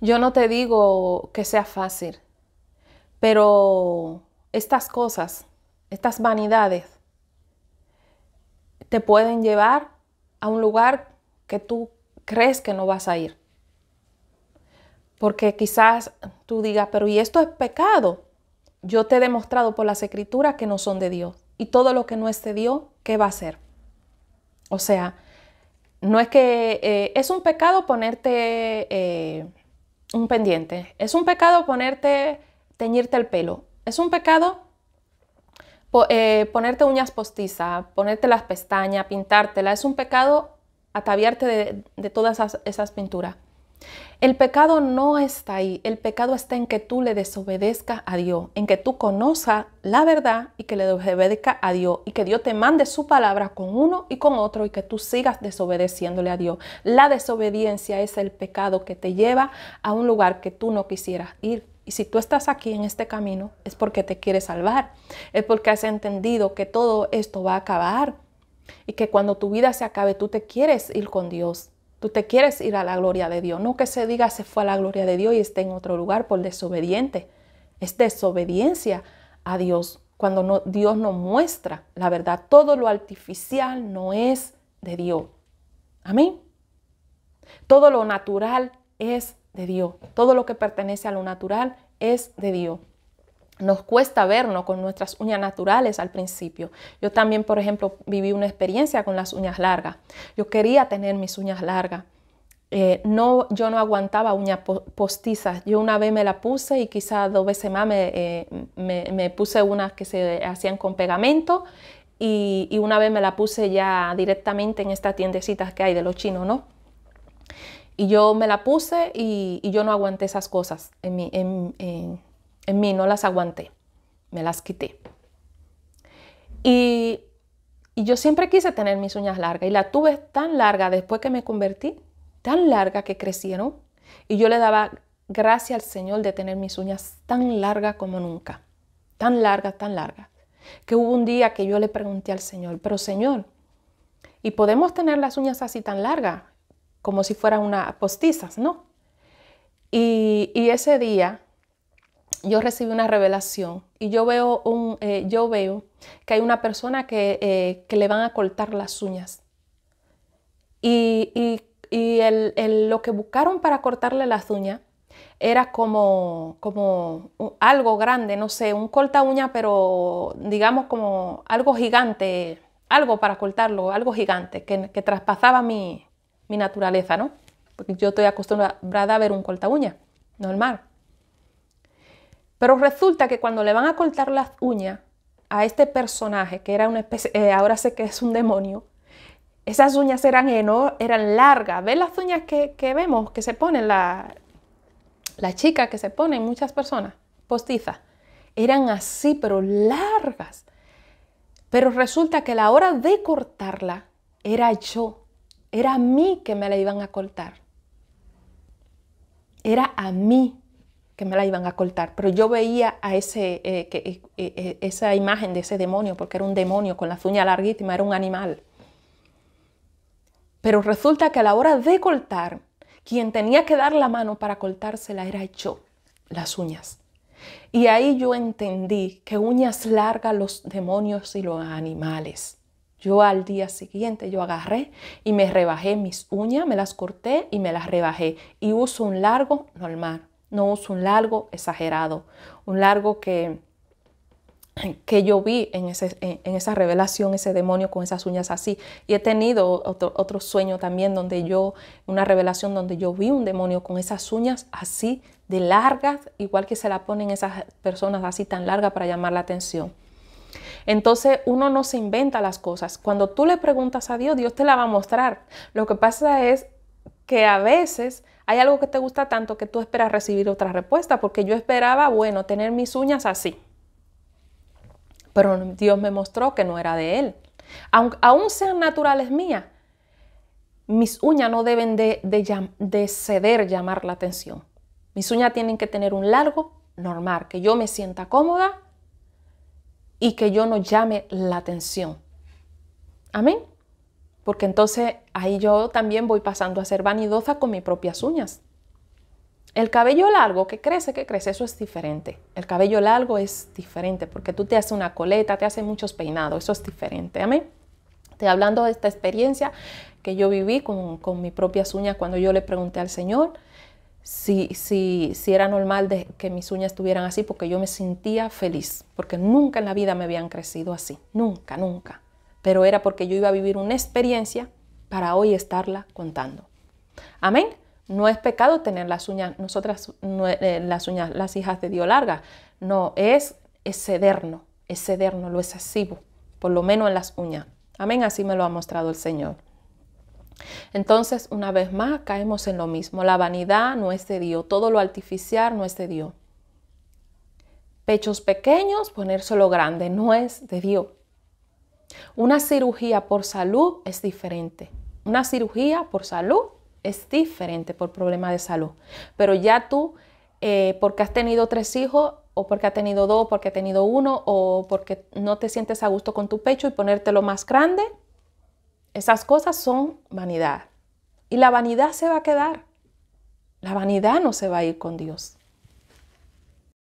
Yo no te digo que sea fácil, pero estas cosas, estas vanidades, te pueden llevar a un lugar que tú crees que no vas a ir. Porque quizás tú digas, pero ¿y esto es pecado? Yo te he demostrado por las escrituras que no son de Dios. Y todo lo que no es de Dios, ¿qué va a ser? O sea, no es que eh, es un pecado ponerte eh, un pendiente. Es un pecado ponerte, teñirte el pelo. Es un pecado eh, ponerte uñas postizas, ponerte las pestañas, pintártela. Es un pecado ataviarte de, todas esas pinturas. El pecado no está ahí, el pecado está en que tú le desobedezcas a Dios, en que tú conozcas la verdad y que le desobedezcas a Dios y que Dios te mande su palabra con uno y con otro y que tú sigas desobedeciéndole a Dios. La desobediencia es el pecado que te lleva a un lugar que tú no quisieras ir. Y si tú estás aquí en este camino es porque te quieres salvar, es porque has entendido que todo esto va a acabar y que cuando tu vida se acabe tú te quieres ir con Dios. Tú te quieres ir a la gloria de Dios. No que se diga se fue a la gloria de Dios y esté en otro lugar por desobediente. Es desobediencia a Dios cuando Dios nos muestra la verdad. Todo lo artificial no es de Dios. Amén. Todo lo natural es de Dios. Todo lo que pertenece a lo natural es de Dios nos cuesta vernos con nuestras uñas naturales al principio. Yo también, por ejemplo, viví una experiencia con las uñas largas. Yo quería tener mis uñas largas. Eh, no, yo no aguantaba uñas postizas. Yo una vez me la puse y quizá dos veces más eh, me, puse unas que se hacían con pegamento y, una vez me la puse ya directamente en estas tiendecitas que hay de los chinos, ¿no? Y yo me la puse y, yo no aguanté esas cosas en mi, en en mí, no las aguanté, me las quité. Y, yo siempre quise tener mis uñas largas y las tuve tan largas después que me convertí, tan largas que crecieron y yo le daba gracia al Señor de tener mis uñas tan largas como nunca, tan largas, tan largas, que hubo un día que yo le pregunté al Señor, pero Señor, ¿y podemos tener las uñas así tan largas? Como si fueran unas postizas, ¿no? Y, y, ese día yo recibí una revelación y yo veo, un, eh, yo veo que hay una persona eh, que, le van a cortar las uñas. Y, lo que buscaron para cortarle las uñas era como, como algo grande, no sé, un corta uña, pero digamos como algo gigante, algo para cortarlo, algo gigante, que, traspasaba mi, mi naturaleza, ¿no? Porque yo estoy acostumbrada a ver un corta uña, normal. Pero resulta que cuando le van a cortar las uñas a este personaje, que era una especie, eh, ahora sé que es un demonio, esas uñas eran enormes, eran largas. ¿Ves las uñas que, vemos, que se ponen la, la chica que se ponen muchas personas, postiza? Eran así, pero largas. Pero resulta que la hora de cortarla era yo, era a mí que me la iban a cortar. Era a mí que me la iban a cortar, pero yo veía a ese, eh, que, eh, eh, esa imagen de ese demonio, porque era un demonio con las uñas larguísimas, era un animal. Pero resulta que a la hora de cortar, quien tenía que dar la mano para cortársela era yo, las uñas. Y ahí yo entendí que uñas largas los demonios y los animales. Yo al día siguiente yo agarré y me rebajé mis uñas, me las corté y me las rebajé y uso un largo normal no uso un largo exagerado, un largo que, que yo vi en, ese, en, esa revelación, ese demonio con esas uñas así. Y he tenido otro, sueño también donde yo, una revelación donde yo vi un demonio con esas uñas así de largas, igual que se la ponen esas personas así tan largas para llamar la atención. Entonces uno no se inventa las cosas. Cuando tú le preguntas a Dios, Dios te la va a mostrar. Lo que pasa es que a veces hay algo que te gusta tanto que tú esperas recibir otra respuesta, porque yo esperaba, bueno, tener mis uñas así. Pero Dios me mostró que no era de Él. aún sean naturales mías, mis uñas no deben de, de ceder llamar la atención. Mis uñas tienen que tener un largo normal, que yo me sienta cómoda y que yo no llame la atención. Amén porque entonces ahí yo también voy pasando a ser vanidosa con mis propias uñas. El cabello largo que crece, que crece, eso es diferente. El cabello largo es diferente porque tú te haces una coleta, te haces muchos peinados, eso es diferente. Amén. Estoy hablando de esta experiencia que yo viví con, con mis propias uñas cuando yo le pregunté al Señor si, si, si era normal que mis uñas estuvieran así porque yo me sentía feliz, porque nunca en la vida me habían crecido así, nunca, nunca pero era porque yo iba a vivir una experiencia para hoy estarla contando. Amén. No es pecado tener las uñas, nosotras, eh, las uñas, las hijas de Dios largas. No, es, excederno, es lo excesivo, por lo menos en las uñas. Amén, así me lo ha mostrado el Señor. Entonces, una vez más, caemos en lo mismo. La vanidad no es de Dios, todo lo artificial no es de Dios. Pechos pequeños, ponérselo grande, no es de Dios. Una cirugía por salud es diferente. Una cirugía por salud es diferente por problema de salud. Pero ya tú, eh, porque has tenido tres hijos, o porque has tenido dos, porque has tenido uno, o porque no te sientes a gusto con tu pecho y ponértelo más grande, esas cosas son vanidad. Y la vanidad se va a quedar. La vanidad no se va a ir con Dios.